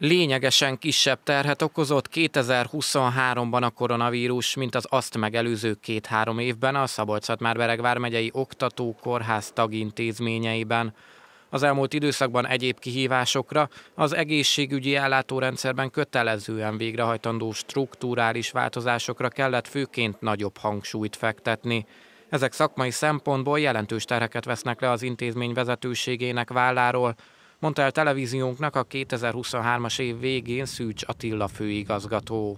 Lényegesen kisebb terhet okozott 2023-ban a koronavírus, mint az azt megelőző két-három évben a szabolcs beregvár megyei oktató kórház tagintézményeiben. Az elmúlt időszakban egyéb kihívásokra az egészségügyi ellátórendszerben kötelezően végrehajtandó struktúrális változásokra kellett főként nagyobb hangsúlyt fektetni. Ezek szakmai szempontból jelentős terheket vesznek le az intézmény vezetőségének válláról, mondta el televíziónknak a 2023-as év végén Szűcs Attila főigazgató.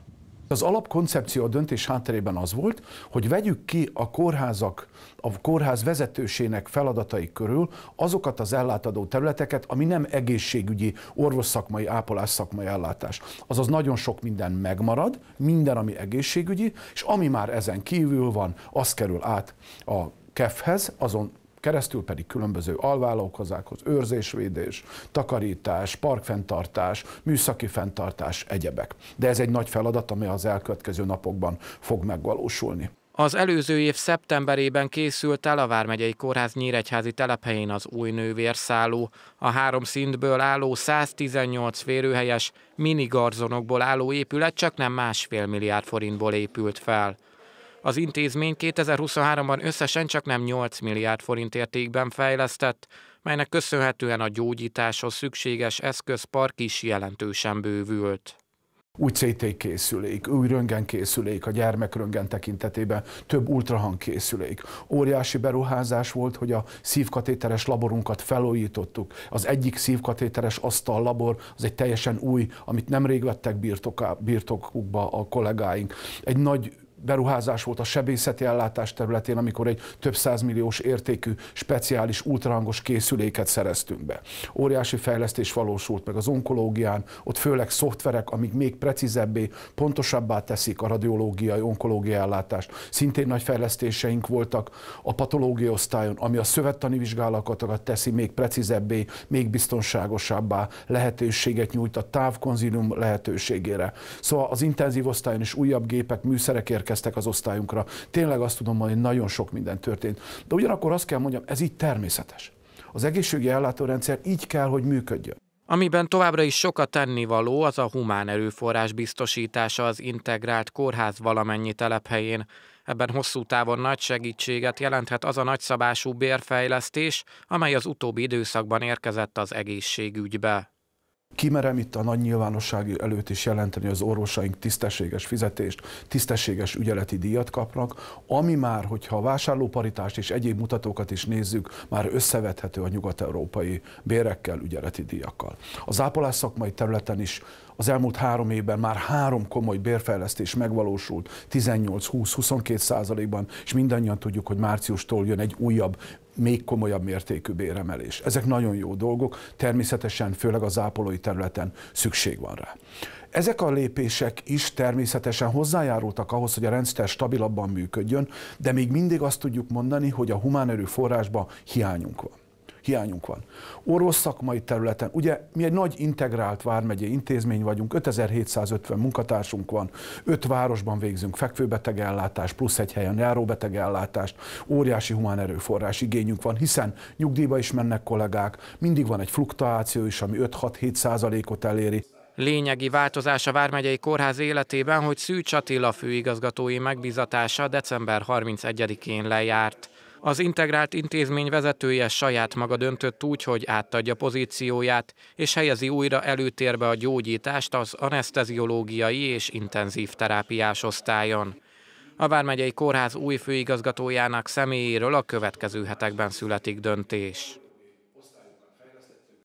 Az alapkoncepció a döntés hátterében az volt, hogy vegyük ki a kórházak, a kórház vezetősének feladatai körül azokat az ellátadó területeket, ami nem egészségügyi, orvosszakmai, szakmai ellátás. Azaz nagyon sok minden megmarad, minden, ami egészségügyi, és ami már ezen kívül van, az kerül át a kefhez, azon keresztül pedig különböző alvállalkozákhoz, őrzésvédés, takarítás, parkfenntartás, műszaki fenntartás, egyebek. De ez egy nagy feladat, ami az elkövetkező napokban fog megvalósulni. Az előző év szeptemberében készült el a Vármegyei Kórház Nyíregyházi telephelyén az új nővérszálló. A három szintből álló 118 férőhelyes minigarzonokból álló épület csak nem másfél milliárd forintból épült fel. Az intézmény 2023-ban összesen csak nem 8 milliárd forint értékben fejlesztett, melynek köszönhetően a gyógyításhoz szükséges eszközpark is jelentősen bővült új CT készülék, új röngen készülék a röngen tekintetében, több ultrahang készülék. Óriási beruházás volt, hogy a szívkatéteres laborunkat felújítottuk. Az egyik szívkatéteres asztal labor, az egy teljesen új, amit nemrég vettek birtokukba a kollégáink. Egy nagy beruházás volt a sebészeti ellátás területén, amikor egy több százmilliós értékű speciális ultrahangos készüléket szereztünk be. Óriási fejlesztés valósult meg az onkológián, ott főleg szoftverek, amik még precízebbé, pontosabbá teszik a radiológiai, onkológiai ellátást. Szintén nagy fejlesztéseink voltak a patológiai osztályon, ami a szövettani vizsgálatokat teszi még precízebbé, még biztonságosabbá, lehetőséget nyújt a távkonzilium lehetőségére. Szóval az intenzív osztályon is újabb gépek, műszerek érkeztek megérkeztek az osztályunkra. Tényleg azt tudom mondani, hogy nagyon sok minden történt. De ugyanakkor azt kell mondjam, ez így természetes. Az egészségügyi ellátórendszer így kell, hogy működjön. Amiben továbbra is sokat tennivaló, az a humán erőforrás biztosítása az integrált kórház valamennyi telephelyén. Ebben hosszú távon nagy segítséget jelenthet az a nagyszabású bérfejlesztés, amely az utóbbi időszakban érkezett az egészségügybe. Kimerem itt a nagy nyilvánosság előtt is jelenteni, az orvosaink tisztességes fizetést, tisztességes ügyeleti díjat kapnak, ami már, hogyha a vásárlóparitást és egyéb mutatókat is nézzük, már összevethető a nyugat-európai bérekkel, ügyeleti díjakkal. Az ápolás szakmai területen is az elmúlt három évben már három komoly bérfejlesztés megvalósult, 18-20-22 százalékban, és mindannyian tudjuk, hogy márciustól jön egy újabb még komolyabb mértékű béremelés. Ezek nagyon jó dolgok, természetesen főleg az ápolói területen szükség van rá. Ezek a lépések is természetesen hozzájárultak ahhoz, hogy a rendszer stabilabban működjön, de még mindig azt tudjuk mondani, hogy a humán erőforrásban hiányunk van hiányunk van. Orvos szakmai területen, ugye mi egy nagy integrált vármegye intézmény vagyunk, 5750 munkatársunk van, 5 városban végzünk fekvőbetegellátást, plusz egy helyen járóbetegellátást, óriási humán erőforrás igényünk van, hiszen nyugdíjba is mennek kollégák, mindig van egy fluktuáció is, ami 5-6-7 százalékot eléri. Lényegi változás a Vármegyei Kórház életében, hogy Szűcs Attila főigazgatói megbizatása december 31-én lejárt. Az integrált intézmény vezetője saját maga döntött úgy, hogy átadja pozícióját, és helyezi újra előtérbe a gyógyítást az anesteziológiai és intenzív terápiás osztályon. A Vármegyei Kórház új főigazgatójának személyéről a következő hetekben születik döntés.